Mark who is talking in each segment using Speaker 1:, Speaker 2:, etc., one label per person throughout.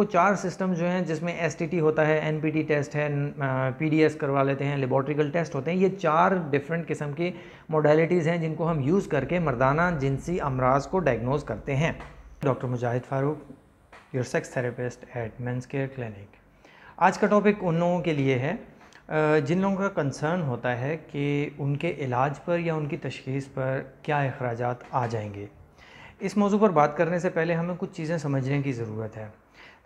Speaker 1: वो चार सिस्टम जो हैं जिसमें एस होता है एन टेस्ट है पी डी करवा लेते हैं लेबॉट्रिकल टेस्ट होते हैं ये चार डिफरेंट किस्म की मोडलिटीज़ हैं जिनको हम यूज़ करके मर्दाना जिनसी अमराज को डायग्नोज करते हैं doctor Mujahid Farooq your sex therapist at men's care clinic आज का टॉपिक उन लोगों के लिए है जिन लोगों का कंसर्न होता है कि उनके इलाज पर या उनकी तशखीस पर क्या अखराज आ जाएंगे इस मौजू पर बात करने से पहले हमें कुछ चीज़ें समझने की ज़रूरत है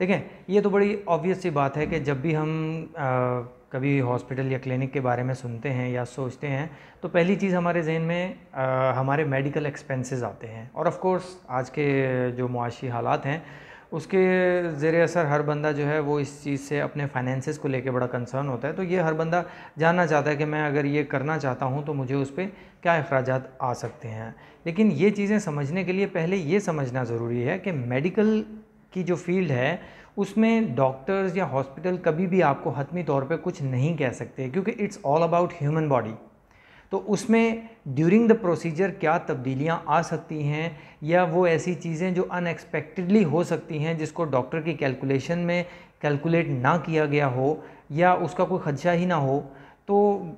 Speaker 1: देखें ये तो बड़ी ऑब्वियस सी बात है कि जब भी हम आ, कभी हॉस्पिटल या क्लिनिक के बारे में सुनते हैं या सोचते हैं तो पहली चीज़ हमारे जहन में आ, हमारे मेडिकल एक्सपेंसेस आते हैं और ऑफ़ कोर्स आज के जो मुआशी हालात हैं उसके ज़र असर हर बंदा जो है वो इस चीज़ से अपने फाइनेंसेस को लेके बड़ा कंसर्न होता है तो ये हर बंदा जानना चाहता है कि मैं अगर ये करना चाहता हूँ तो मुझे उस पर क्या अखराज आ सकते हैं लेकिन ये चीज़ें समझने के लिए पहले ये समझना ज़रूरी है कि मेडिकल की जो फील्ड है उसमें डॉक्टर्स या हॉस्पिटल कभी भी आपको हतमी तौर पे कुछ नहीं कह सकते क्योंकि it's all about human body तो उसमें ड्यूरिंग द प्रोसीजर क्या तब्दीलियाँ आ सकती हैं या वो ऐसी चीज़ें जो अनएक्सपेक्टेडली हो सकती हैं जिसको डॉक्टर की कैलकुलेशन में कैलकुलेट ना किया गया हो या उसका कोई खदशा ही ना हो तो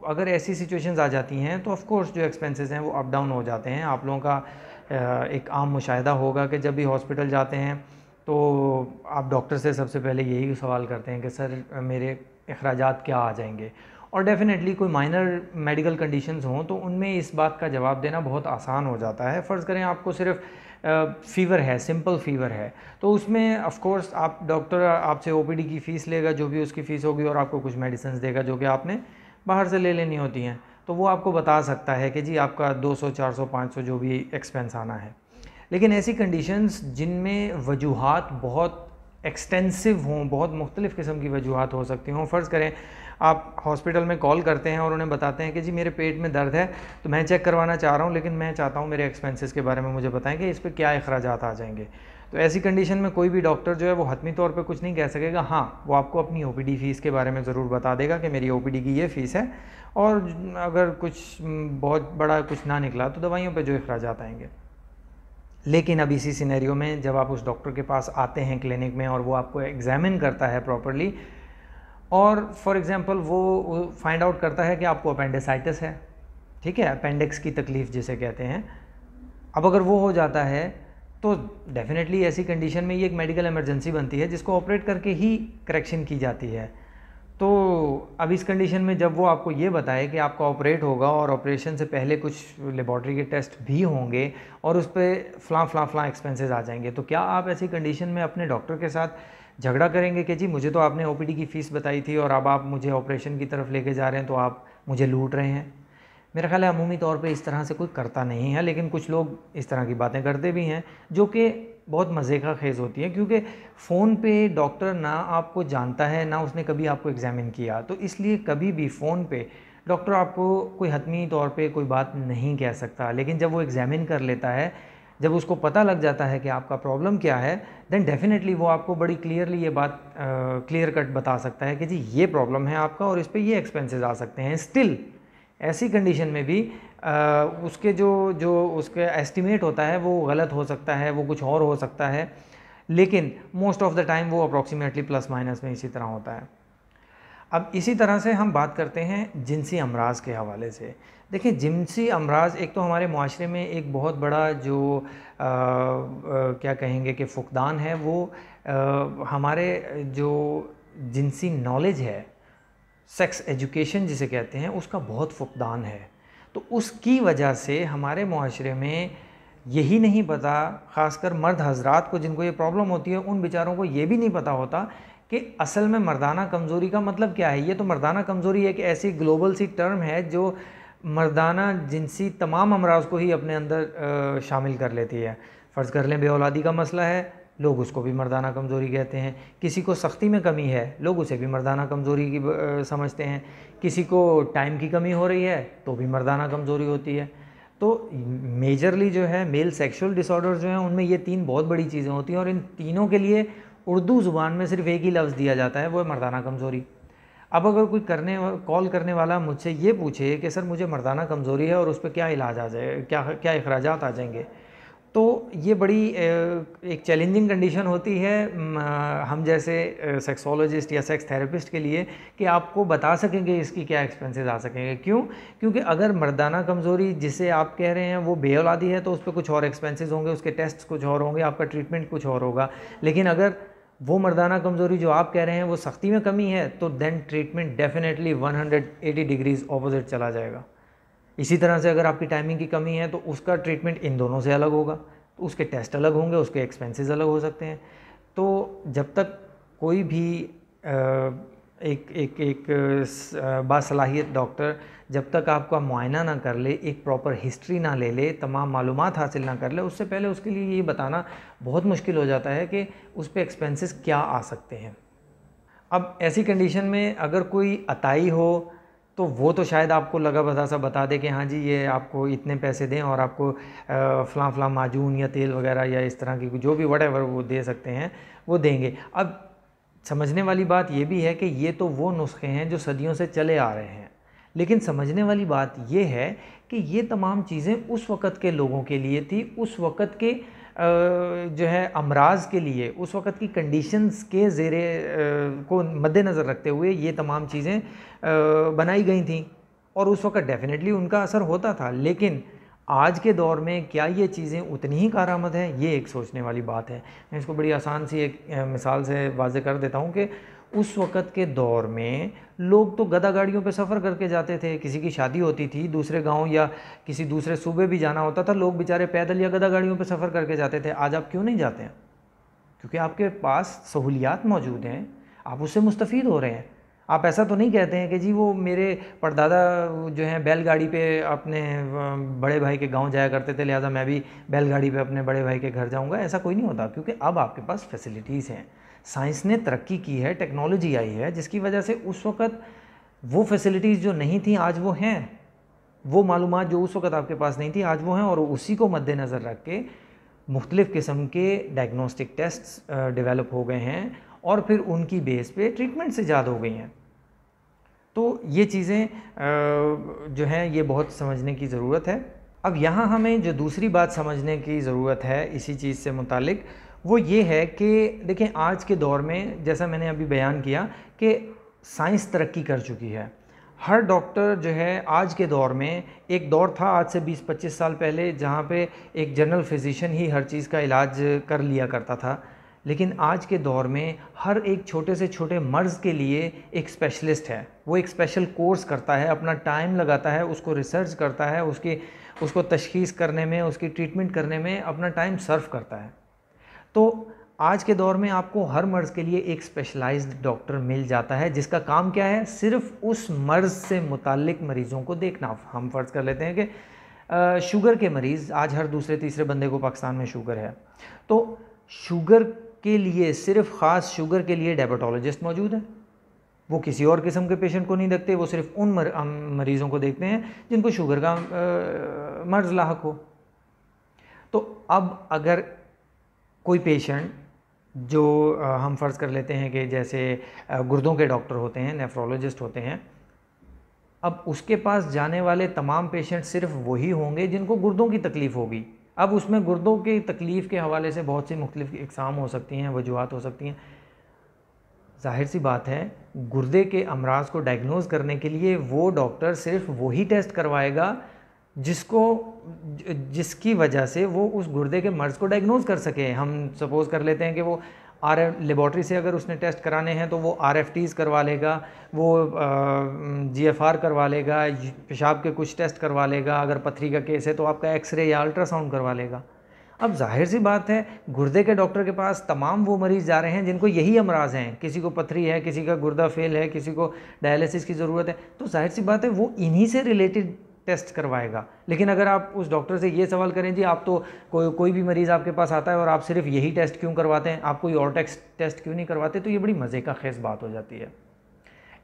Speaker 1: अगर ऐसी सिचुएशंस आ जाती हैं तो ऑफ़ कोर्स जो एक्सपेंसेस हैं वो अप डाउन हो जाते हैं आप लोगों का एक आम मुशाह होगा कि जब भी हॉस्पिटल जाते हैं तो आप डॉक्टर से सबसे पहले यही सवाल करते हैं कि सर मेरे अखराज क्या आ जाएंगे और डेफ़िनेटली कोई माइनर मेडिकल कंडीशंस हों तो उनमें इस बात का जवाब देना बहुत आसान हो जाता है फ़र्ज़ करें आपको सिर्फ फ़ीवर है सिंपल फ़ीवर है तो उसमें ऑफ कोर्स आप डॉक्टर आपसे ओ की फ़ीस लेगा जो भी उसकी फ़ीस होगी और आपको कुछ मेडिसन देगा जो कि आपने बाहर से ले लेनी होती हैं तो वो आपको बता सकता है कि जी आपका 200, 400, 500 जो भी एक्सपेंस आना है लेकिन ऐसी कंडीशंस जिनमें वजूहत बहुत एक्सटेंसिव हों बहुत मुख्तलिफ़ किस्म की वजूहत हो सकती हों फ़र्ज़ करें आप हॉस्पिटल में कॉल करते हैं और उन्हें बताते हैं कि जी मेरे पेट में दर्द है तो मैं चेक करवाना चाह रहा हूँ लेकिन मैं चाहता हूँ मेरे एक्सपेंसेस के बारे में मुझे बताएं कि इस पर क्या अखराज आ जाएंगे तो ऐसी कंडीशन में कोई भी डॉक्टर जो है वो हतमी तौर पे कुछ नहीं कह सकेगा हाँ वो आपको अपनी ओ फ़ीस के बारे में ज़रूर बता देगा कि मेरी ओ की ये फ़ीस है और अगर कुछ बहुत बड़ा कुछ ना निकला तो दवाइयों पर जो अखराज आएंगे लेकिन अब इसी सिनेरियो में जब आप उस डॉक्टर के पास आते हैं क्लिनिक में और वो आपको एग्जामिन करता है प्रॉपरली और फॉर एग्ज़ाम्पल वो फाइंड आउट करता है कि आपको अपेंडिसाइटिस है ठीक है अपेंडिक्स की तकलीफ़ जिसे कहते हैं अब अगर वो हो जाता है तो डेफ़िनेटली ऐसी कंडीशन में ये एक मेडिकल इमरजेंसी बनती है जिसको ऑपरेट करके ही करेक्शन की जाती है तो अब इस कंडीशन में जब वो आपको ये बताए कि आपका ऑपरेट होगा और ऑपरेशन से पहले कुछ लेबॉर्ट्री के टेस्ट भी होंगे और उस पर फ्लाँ फ्लाँ फ्लाँ एक्सपेंसेस आ जाएंगे तो क्या आप ऐसी कंडीशन में अपने डॉक्टर के साथ झगड़ा करेंगे कि जी मुझे तो आपने ओ की फ़ीस बताई थी और अब आप मुझे ऑपरेशन की तरफ लेके जा रहे हैं तो आप मुझे लूट रहे हैं मेरा ख्याल है अमूमी तौर पे इस तरह से कोई करता नहीं है लेकिन कुछ लोग इस तरह की बातें करते भी हैं जो कि बहुत मज़े का खेज़ होती है क्योंकि फ़ोन पे डॉक्टर ना आपको जानता है ना उसने कभी आपको एग्ज़ामिन किया तो इसलिए कभी भी फ़ोन पे डॉक्टर आपको कोई हतमी तौर पे कोई बात नहीं कह सकता लेकिन जब वो एग्ज़ामिन कर लेता है जब उसको पता लग जाता है कि आपका प्रॉब्लम क्या है देन डेफ़िनेटली वो आपको बड़ी क्लियरली ये बात क्लियर कट बता सकता है कि जी ये प्रॉब्लम है आपका और इस पर ये एक्सपेंसेस आ सकते हैं स्टिल ऐसी कंडीशन में भी उसके जो जो उसके एस्टिमेट होता है वो गलत हो सकता है वो कुछ और हो सकता है लेकिन मोस्ट ऑफ़ द टाइम वो अप्रॉक्सीमेटली प्लस माइनस में इसी तरह होता है अब इसी तरह से हम बात करते हैं जिनसी अमराज के हवाले से देखिए जिनसी अमराज एक तो हमारे माशरे में एक बहुत बड़ा जो आ, आ, क्या कहेंगे कि फ़ुकदान है वो आ, हमारे जो जिनसी नॉलेज है सेक्स एजुकेशन जिसे कहते हैं उसका बहुत फ़ुकदान है तो उसकी वजह से हमारे माशरे में यही नहीं पता ख़ासकर मर्द हजरात को जिनको ये प्रॉब्लम होती है उन बेचारों को ये भी नहीं पता होता कि असल में मर्दाना कमज़ोरी का मतलब क्या है ये तो मर्दाना कमज़ोरी एक ऐसी ग्लोबल सी टर्म है जो मर्दाना जिनसी तमाम अमराज को ही अपने अंदर शामिल कर लेती है फ़र्ज़ कर लें बे का मसला है लोग उसको भी मर्दाना कमज़ोरी कहते हैं किसी को सख्ती में कमी है लोग उसे भी मर्दाना कमज़ोरी की समझते हैं किसी को टाइम की कमी हो रही है तो भी मर्दाना कमज़ोरी होती है तो मेजरली जो है मेल सेक्सुअल डिसऑर्डर जो हैं उनमें ये तीन बहुत बड़ी चीज़ें होती हैं और इन तीनों के लिए उर्दू ज़ुबान में सिर्फ एक ही लफ्ज़ दिया जाता है वो है मर्दाना कमज़ोरी अब अगर कोई करने कॉल करने वाला मुझसे ये पूछे कि सर मुझे मर्दाना कमज़ोरी है और उस पर क्या इलाज आ जाए क्या क्या अखराज आ जाएंगे तो ये बड़ी एक चैलेंजिंग कंडीशन होती है हम जैसे सेक्सोलॉजिस्ट या सेक्स थेरेपिस्ट के लिए कि आपको बता सकेंगे इसकी क्या एक्सपेंसेस आ सकेंगे क्यों क्योंकि अगर मर्दाना कमज़ोरी जिसे आप कह रहे हैं वो बेहलादी है तो उस पर कुछ और एक्सपेंसेस होंगे उसके टेस्ट कुछ और होंगे आपका ट्रीटमेंट कुछ और होगा लेकिन अगर वो मर्दाना कमज़ोरी जो आप कह रहे हैं वो सख्ती में कमी है तो then treatment definitely 180 degrees opposite चला जाएगा इसी तरह से अगर आपकी टाइमिंग की कमी है तो उसका ट्रीटमेंट इन दोनों से अलग होगा तो उसके टेस्ट अलग होंगे उसके एक्सपेंसेस अलग हो सकते हैं तो जब तक कोई भी एक एक एक बासलाहियत डॉक्टर जब तक आपका मुआयना ना कर ले एक प्रॉपर हिस्ट्री ना ले ले तमाम मालूम हासिल ना कर ले उससे पहले उसके लिए ये बताना बहुत मुश्किल हो जाता है कि उस पर एक्सपेंसिस क्या आ सकते हैं अब ऐसी कंडीशन में अगर कोई अताई हो तो वो तो शायद आपको लगा बता सा बता दे कि हाँ जी ये आपको इतने पैसे दें और आपको फ़लाँ फ़लाँ माजून या तेल वगैरह या इस तरह की जो भी वट वो दे सकते हैं वो देंगे अब समझने वाली बात ये भी है कि ये तो वो नुस्खे हैं जो सदियों से चले आ रहे हैं लेकिन समझने वाली बात ये है कि ये तमाम चीज़ें उस वक़्त के लोगों के लिए थी उस वक़्त के जो है अमराज के लिए उस वक़्त की कंडीशंस के ज़ेरे को मद्देनज़र रखते हुए ये तमाम चीज़ें बनाई गई थी और उस वक़्त डेफ़िनेटली उनका असर होता था लेकिन आज के दौर में क्या ये चीज़ें उतनी ही कारामद हैं ये एक सोचने वाली बात है मैं इसको बड़ी आसान सी एक मिसाल से वाज कर देता हूँ कि उस वक़्त के दौर में लोग तो गदा गाड़ियों पे सफ़र करके जाते थे किसी की शादी होती थी दूसरे गांव या किसी दूसरे सूबे भी जाना होता था लोग बेचारे पैदल या गदा गाड़ियों पे सफ़र करके जाते थे आज आप क्यों नहीं जाते हैं क्योंकि आपके पास सहूलियात मौजूद हैं आप उससे मुस्तफ़ हो रहे हैं आप ऐसा तो नहीं कहते हैं कि जी वो मेरे परदादा जो हैं बैलगाड़ी पे अपने बड़े भाई के गांव जाया करते थे लिहाजा मैं भी बैलगाड़ी पे अपने बड़े भाई के घर जाऊंगा ऐसा कोई नहीं होता क्योंकि अब आपके पास फैसिलिटीज़ हैं साइंस ने तरक्की की है टेक्नोलॉजी आई है जिसकी वजह से उस वक्त वो फैसिलिटीज़ जो नहीं थी आज वो हैं वो मालूम जो उस वक्त आपके पास नहीं थी आज वो हैं और उसी को मद्देनज़र रख के मुख्तलिफ़ किस्म के डायग्नोस्टिक टेस्ट डिवेलप हो गए हैं और फिर उनकी बेस पे ट्रीटमेंट से ज़्यादा हो गई हैं तो ये चीज़ें जो हैं ये बहुत समझने की ज़रूरत है अब यहाँ हमें जो दूसरी बात समझने की ज़रूरत है इसी चीज़ से मुतक वो ये है कि देखें आज के दौर में जैसा मैंने अभी बयान किया कि साइंस तरक्की कर चुकी है हर डॉक्टर जो है आज के दौर में एक दौर था आज से 20-25 साल पहले जहाँ पे एक जनरल फिजिशियन ही हर चीज़ का इलाज कर लिया करता था लेकिन आज के दौर में हर एक छोटे से छोटे मर्ज़ के लिए एक स्पेशलिस्ट है वो एक स्पेशल कोर्स करता है अपना टाइम लगाता है उसको रिसर्च करता है उसकी उसको तशखीस करने में उसकी ट्रीटमेंट करने में अपना टाइम सर्व करता है तो आज के दौर में आपको हर मर्ज़ के लिए एक स्पेशलाइज्ड डॉक्टर मिल जाता है जिसका काम क्या है सिर्फ उस मर्ज़ से मुतलक मरीज़ों को देखना हम फ़र्ज़ कर लेते हैं कि शुगर के मरीज़ आज हर दूसरे तीसरे बंदे को पाकिस्तान में शुगर है तो शुगर के लिए सिर्फ ख़ास शुगर के लिए डायबेटोलॉजिस्ट मौजूद है वो किसी और किस्म के पेशेंट को नहीं देखते वो सिर्फ उन मर, मरीज़ों को देखते हैं जिनको शुगर का मर्ज़ लाक हो तो अब अगर कोई पेशेंट जो हम फ़र्ज़ कर लेते हैं कि जैसे गुर्दों के डॉक्टर होते हैं नेफ्रोलॉजिस्ट होते हैं अब उसके पास जाने वाले तमाम पेशेंट सिर्फ वही होंगे जिनको गुर्दों की तकलीफ़ होगी अब उसमें गुर्दों की तकलीफ़ के हवाले से बहुत सी मुख्तलिफ़ इकसाम हो सकती हैं वजूहत हो सकती हैं जाहिर सी बात है गुर्दे के अमराज को डायग्नोज करने के लिए वो डॉक्टर सिर्फ वही टेस्ट करवाएगा जिसको जिसकी वजह से वो उस गुर्दे के मर्ज़ को डायग्नोज कर सके हम सपोज़ कर लेते हैं कि वो आर लेबॉट्री से अगर उसने टेस्ट कराने हैं तो वो आर एफ टीज़ करवा लेगा वो जी एफ आर करवा लेगा पेशाब के कुछ टेस्ट करवा लेगा अगर पथरी का केस है तो आपका एक्सरे या अल्ट्रासाउंड करवा लेगा अब जाहिर सी बात है गुर्दे के डॉक्टर के पास तमाम वो मरीज़ जा रहे हैं जिनको यही अमराज हैं किसी को पथरी है किसी का गुर्दा फेल है किसी को डायलिसिस की ज़रूरत है तो जाहिर सी बात है वो इन्हीं से रिलेटेड टेस्ट करवाएगा लेकिन अगर आप उस डॉक्टर से ये सवाल करें जी आप तो को, कोई भी मरीज़ आपके पास आता है और आप सिर्फ यही टेस्ट क्यों करवाते हैं आप कोई और टेस्ट टेस्ट क्यों नहीं करवाते तो ये बड़ी मज़े का खेस बात हो जाती है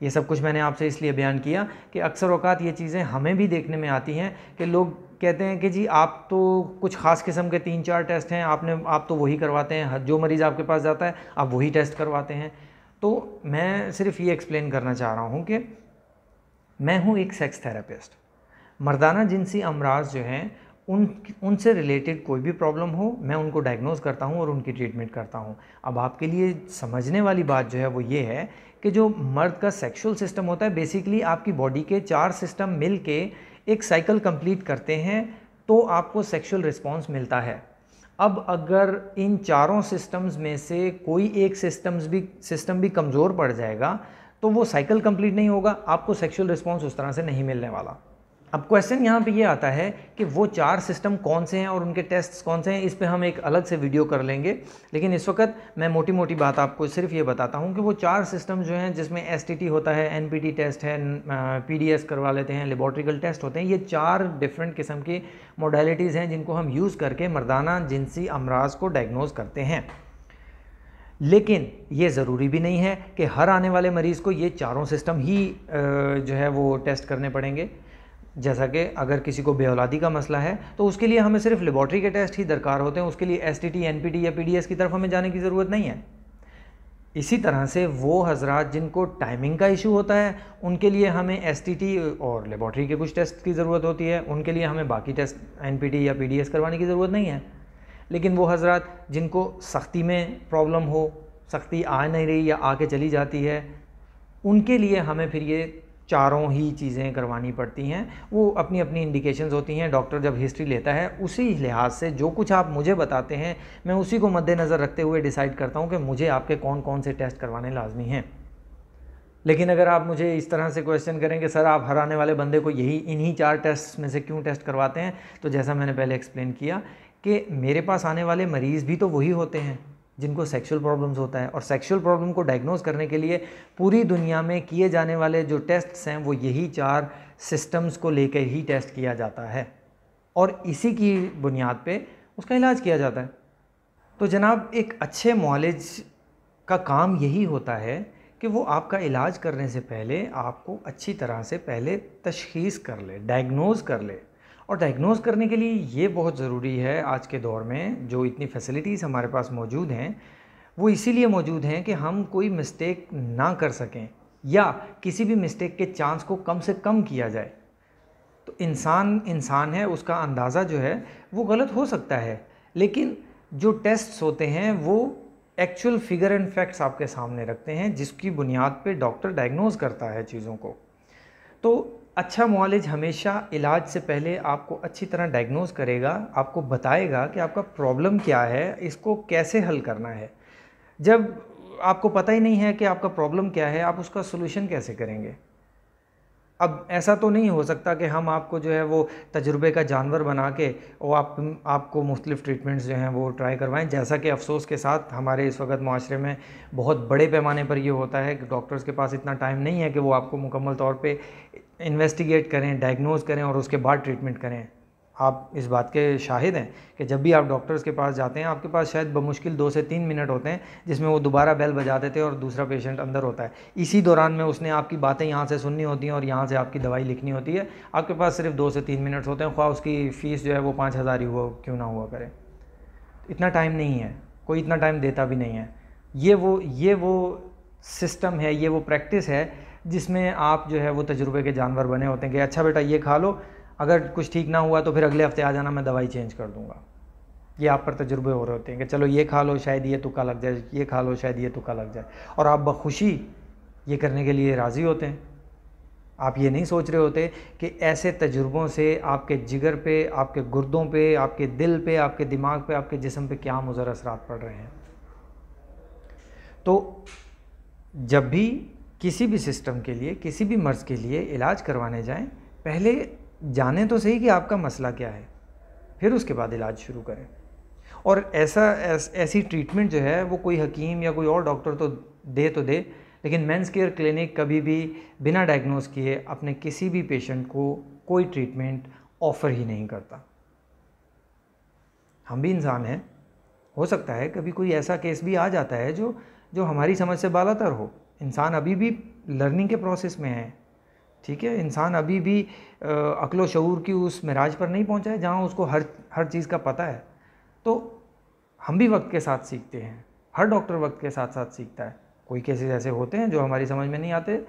Speaker 1: ये सब कुछ मैंने आपसे इसलिए बयान किया कि अक्सर अवकात ये चीज़ें हमें भी देखने में आती हैं कि लोग कहते हैं कि जी आप तो कुछ ख़ास किस्म के तीन चार टेस्ट हैं आपने आप तो वही करवाते हैं जो मरीज़ आपके पास जाता है आप वही टेस्ट करवाते हैं तो मैं सिर्फ ये एक्सप्लेन करना चाह रहा हूँ कि मैं हूँ एक सेक्स थेरेपिस्ट मर्दाना जिनसी अमराज जो हैं उन उनसे रिलेटेड कोई भी प्रॉब्लम हो मैं उनको डायग्नोज करता हूँ और उनकी ट्रीटमेंट करता हूँ अब आपके लिए समझने वाली बात जो है वो ये है कि जो मर्द का सेक्सुअल सिस्टम होता है बेसिकली आपकी बॉडी के चार सिस्टम मिल के एक साइकिल कंप्लीट करते हैं तो आपको सेक्सुअल रिस्पॉन्स मिलता है अब अगर इन चारों सिस्टम्स में से कोई एक सिस्टम्स भी सिस्टम भी कमज़ोर पड़ जाएगा तो वो साइकिल कंप्लीट नहीं होगा आपको सेक्सुअल रिस्पॉन्स उस तरह से नहीं मिलने वाला अब क्वेश्चन यहाँ पे ये यह आता है कि वो चार सिस्टम कौन से हैं और उनके टेस्ट कौन से हैं इस पर हम एक अलग से वीडियो कर लेंगे लेकिन इस वक्त मैं मोटी मोटी बात आपको सिर्फ ये बताता हूँ कि वो चार सिस्टम जो हैं जिसमें एस होता है एन टेस्ट है पी करवा लेते हैं लेबॉट्रिकल टेस्ट होते हैं ये चार डिफरेंट किस्म की मोडेलिटीज़ हैं जिनको हम यूज़ करके मर्दाना जिनसी अमराज को डायग्नोज करते हैं लेकिन ये ज़रूरी भी नहीं है कि हर आने वाले मरीज़ को ये चारों सिस्टम ही जो है वो टेस्ट करने पड़ेंगे जैसा कि अगर किसी को बेऔलादी का मसला है तो उसके लिए हमें सिर्फ लेबॉट्री के टेस्ट ही दरकार होते हैं उसके लिए एस टी या पी की तरफ हमें जाने की ज़रूरत नहीं है इसी तरह से वो हजरात जिनको टाइमिंग का इशू होता है उनके लिए हमें एस और लेबॉट्री के कुछ टेस्ट की ज़रूरत होती है उनके लिए हमें बाकी टेस्ट एन या पी करवाने की ज़रूरत नहीं है लेकिन वो हजरात जिनको सख्ती में प्रॉब्लम हो सख्ती आ नहीं रही या आके चली जाती है उनके लिए हमें फिर ये चारों ही चीज़ें करवानी पड़ती हैं वो अपनी अपनी इंडिकेशंस होती हैं डॉक्टर जब हिस्ट्री लेता है उसी लिहाज से जो कुछ आप मुझे बताते हैं मैं उसी को मद्देनज़र रखते हुए डिसाइड करता हूँ कि मुझे आपके कौन कौन से टेस्ट करवाने लाजमी हैं लेकिन अगर आप मुझे इस तरह से क्वेश्चन करें कि सर आप हर आने वाले बंदे को यही इन्हीं चार टेस्ट में से क्यों टेस्ट करवाते हैं तो जैसा मैंने पहले एक्सप्लेन किया कि मेरे पास आने वाले मरीज़ भी तो वही होते हैं जिनको सेक्सुअल प्रॉब्लम्स होता है और सेक्सुअल प्रॉब्लम को डायग्नोज करने के लिए पूरी दुनिया में किए जाने वाले जो टेस्ट्स हैं वो यही चार सिस्टम्स को लेकर ही टेस्ट किया जाता है और इसी की बुनियाद पे उसका इलाज किया जाता है तो जनाब एक अच्छे मॉलेज का काम यही होता है कि वो आपका इलाज करने से पहले आपको अच्छी तरह से पहले तशखीस कर ले डायग्नोज कर ले और डायग्नोज करने के लिए ये बहुत ज़रूरी है आज के दौर में जो इतनी फैसिलिटीज़ हमारे पास मौजूद हैं वो इसीलिए मौजूद हैं कि हम कोई मिस्टेक ना कर सकें या किसी भी मिस्टेक के चांस को कम से कम किया जाए तो इंसान इंसान है उसका अंदाज़ा जो है वो गलत हो सकता है लेकिन जो टेस्ट्स होते हैं वो एक्चुअल फिगर एंड फैक्ट्स आपके सामने रखते हैं जिसकी बुनियाद पे डॉक्टर डायग्नोज करता है चीज़ों को तो अच्छा मॉलेज हमेशा इलाज से पहले आपको अच्छी तरह डायग्नोज करेगा आपको बताएगा कि आपका प्रॉब्लम क्या है इसको कैसे हल करना है जब आपको पता ही नहीं है कि आपका प्रॉब्लम क्या है आप उसका सोल्यूशन कैसे करेंगे अब ऐसा तो नहीं हो सकता कि हम आपको जो है वो तजुर्बे का जानवर बना के वो आप आपको मुख्तलिफ़ ट्रीटमेंट्स जो हैं वो ट्राई करवाएं जैसा कि अफसोस के साथ हमारे इस वक्त माशरे में बहुत बड़े पैमाने पर ये होता है कि डॉक्टर्स के पास इतना टाइम नहीं है कि वो आपको मुकम्मल तौर पे इन्वेस्टिगेट करें डायग्नोज करें और उसके बाद ट्रीटमेंट करें आप इस बात के शाहिद हैं कि जब भी आप डॉक्टर्स के पास जाते हैं आपके पास शायद बमुश्किल दो से तीन मिनट होते हैं जिसमें वो दोबारा बेल बजा देते हैं और दूसरा पेशेंट अंदर होता है इसी दौरान में उसने आपकी बातें यहाँ से सुननी होती हैं और यहाँ से आपकी दवाई लिखनी होती है आपके पास सिर्फ दो से तीन मिनट होते हैं ख्वा उसकी फ़ीस जो है वो पाँच हज़ार ही हुआ क्यों ना हुआ करें इतना टाइम नहीं है कोई इतना टाइम देता भी नहीं है ये वो ये वो सिस्टम है ये वो प्रैक्टिस है जिसमें आप जो है वो तजुर्बे के जानवर बने होते हैं कि अच्छा बेटा ये खा लो अगर कुछ ठीक ना हुआ तो फिर अगले हफ्ते आ जाना मैं दवाई चेंज कर दूँगा ये आप पर तजुर्बे हो रहे होते हैं कि चलो ये खा लो शायद ये तुका लग जाए ये खा लो शायद ये तुका लग जाए और आप बखुशी ये करने के लिए राज़ी होते हैं आप ये नहीं सोच रहे होते कि ऐसे तजुर्बों से आपके जिगर पे आपके गुर्दों पे आपके दिल पे आपके दिमाग पे आपके जिसम पे क्या मुज़र असरात पड़ रहे हैं तो जब भी किसी भी सिस्टम के लिए किसी भी मर्ज़ के लिए इलाज करवाने जाएं पहले जाने तो सही कि आपका मसला क्या है फिर उसके बाद इलाज शुरू करें और ऐसा ऐस, ऐसी ट्रीटमेंट जो है वो कोई हकीम या कोई और डॉक्टर तो दे तो दे लेकिन मेंस केयर क्लिनिक कभी भी बिना डायग्नोस किए अपने किसी भी पेशेंट को कोई ट्रीटमेंट ऑफ़र ही नहीं करता हम भी इंसान हैं हो सकता है कभी कोई ऐसा केस भी आ जाता है जो जो हमारी समझ से बालातर हो इंसान अभी भी लर्निंग के प्रोसेस में है ठीक है इंसान अभी भी अकलो शूर की उस मराज पर नहीं पहुंचा है जहां उसको हर हर चीज़ का पता है तो हम भी वक्त के साथ सीखते हैं हर डॉक्टर वक्त के साथ साथ सीखता है कोई केसेस ऐसे होते हैं जो हमारी समझ में नहीं आते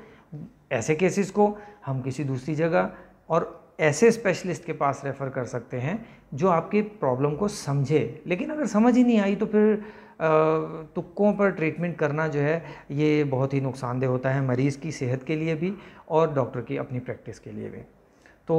Speaker 1: ऐसे केसेस को हम किसी दूसरी जगह और ऐसे स्पेशलिस्ट के पास रेफ़र कर सकते हैं जो आपके प्रॉब्लम को समझे लेकिन अगर समझ ही नहीं आई तो फिर तुक्कों पर ट्रीटमेंट करना जो है ये बहुत ही नुकसानदेह होता है मरीज़ की सेहत के लिए भी और डॉक्टर की अपनी प्रैक्टिस के लिए भी तो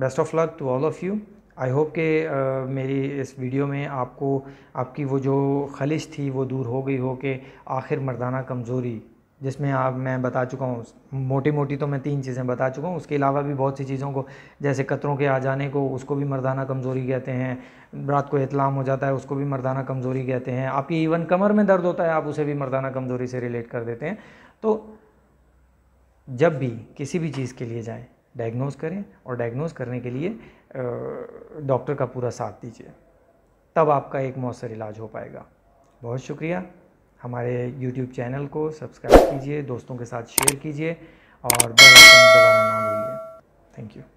Speaker 1: best of luck to all of you I hope के uh, मेरी इस वीडियो में आपको आपकी वो जो खलिश थी वो दूर हो गई हो कि आखिर मर्दाना कमज़ोरी जिसमें आप मैं बता चुका हूँ मोटी मोटी तो मैं तीन चीज़ें बता चुका हूँ उसके अलावा भी बहुत सी चीज़ों को जैसे कतरों के आ जाने को उसको भी मर्दाना कमज़ोरी कहते हैं रात को इतलाम हो जाता है उसको भी मर्दाना कमज़ोरी कहते हैं आपकी इवन कमर में दर्द होता है आप उसे भी मर्दाना कमज़ोरी से रिलेट कर देते हैं तो जब भी किसी भी चीज़ के लिए जाएँ डायग्नोज करें और डायग्नोज करने के लिए डॉक्टर का पूरा साथ दीजिए तब आपका एक मौसर इलाज हो पाएगा बहुत शुक्रिया हमारे यूट्यूब चैनल को सब्सक्राइब कीजिए दोस्तों के साथ शेयर कीजिए और बेल आइकन दबाना ना भूलिए थैंक यू